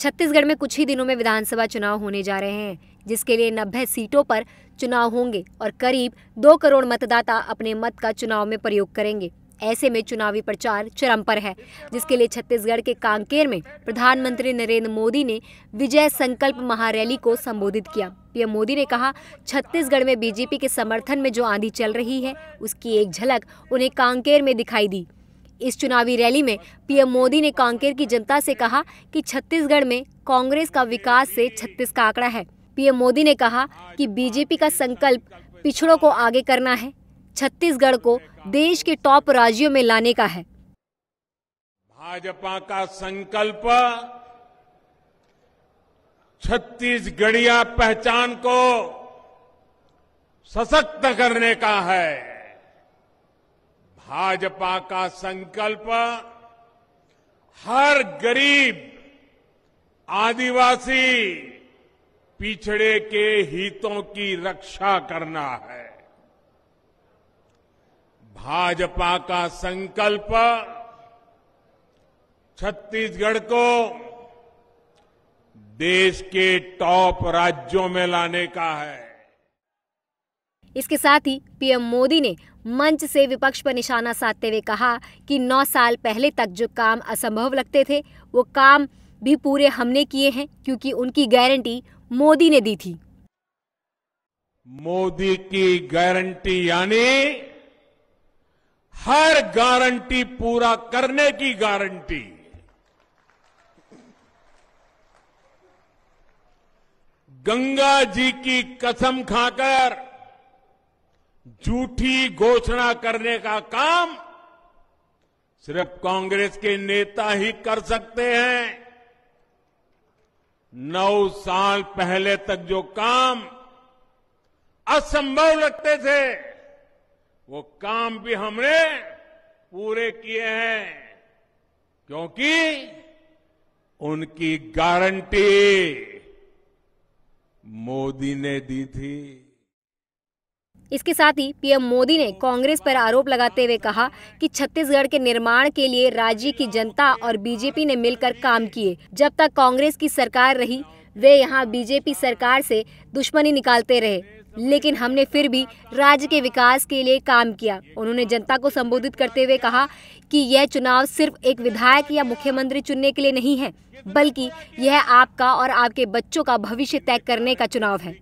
छत्तीसगढ़ में कुछ ही दिनों में विधानसभा चुनाव होने जा रहे हैं जिसके लिए नब्बे सीटों पर चुनाव होंगे और करीब दो करोड़ मतदाता अपने मत का चुनाव में प्रयोग करेंगे ऐसे में चुनावी प्रचार चरम पर है जिसके लिए छत्तीसगढ़ के कांकेर में प्रधानमंत्री नरेंद्र मोदी ने विजय संकल्प महारैली को संबोधित किया पीएम मोदी ने कहा छत्तीसगढ़ में बीजेपी के समर्थन में जो आंधी चल रही है उसकी एक झलक उन्हें कांकेर में दिखाई दी इस चुनावी रैली में पीएम मोदी ने कांकेर की जनता से कहा कि छत्तीसगढ़ में कांग्रेस का विकास से छत्तीस का आंकड़ा है पीएम मोदी ने कहा कि बीजेपी का संकल्प पिछड़ों को आगे करना है छत्तीसगढ़ को देश के टॉप राज्यों में लाने का है भाजपा का संकल्प छत्तीसगढ़िया पहचान को सशक्त करने का है भाजपा का संकल्प हर गरीब आदिवासी पिछड़े के हितों की रक्षा करना है भाजपा का संकल्प छत्तीसगढ़ को देश के टॉप राज्यों में लाने का है इसके साथ ही पीएम मोदी ने मंच से विपक्ष पर निशाना साधते हुए कहा कि नौ साल पहले तक जो काम असंभव लगते थे वो काम भी पूरे हमने किए हैं क्योंकि उनकी गारंटी मोदी ने दी थी मोदी की गारंटी यानी हर गारंटी पूरा करने की गारंटी गंगा जी की कसम खाकर झूठी घोषणा करने का काम सिर्फ कांग्रेस के नेता ही कर सकते हैं नौ साल पहले तक जो काम असंभव लगते थे वो काम भी हमने पूरे किए हैं क्योंकि उनकी गारंटी मोदी ने दी थी इसके साथ ही पीएम मोदी ने कांग्रेस पर आरोप लगाते हुए कहा कि छत्तीसगढ़ के निर्माण के लिए राज्य की जनता और बीजेपी ने मिलकर काम किए जब तक कांग्रेस की सरकार रही वे यहाँ बीजेपी सरकार से दुश्मनी निकालते रहे लेकिन हमने फिर भी राज्य के विकास के लिए काम किया उन्होंने जनता को संबोधित करते हुए कहा कि यह चुनाव सिर्फ एक विधायक या मुख्यमंत्री चुनने के लिए नहीं है बल्कि यह आपका और आपके बच्चों का भविष्य तय करने का चुनाव है